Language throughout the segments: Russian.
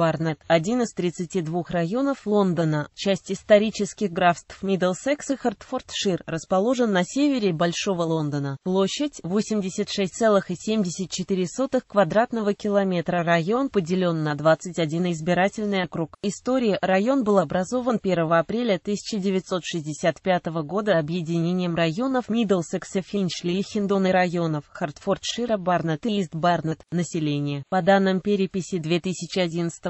Барнет, один из 32 районов Лондона, часть исторических графств Миддлсекс и Хартфордшир, расположен на севере Большого Лондона. Площадь 86,74 квадратного километра. Район поделен на 21 избирательный округ. История район был образован 1 апреля 1965 года объединением районов Миддлсекса, Финчли и Хиндон и районов Хартфордшира, Барнет и Ист Барнет. Население. По данным переписи 2011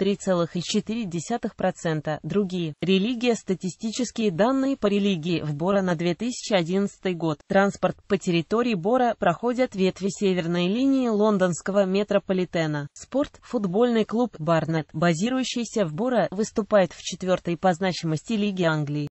3,4%, другие. Религия. Статистические данные по религии в Бора на 2011 год. Транспорт по территории Бора проходят ветви северной линии лондонского метрополитена. Спорт. Футбольный клуб Барнет, базирующийся в Бора, выступает в четвертой по значимости Лиге Англии.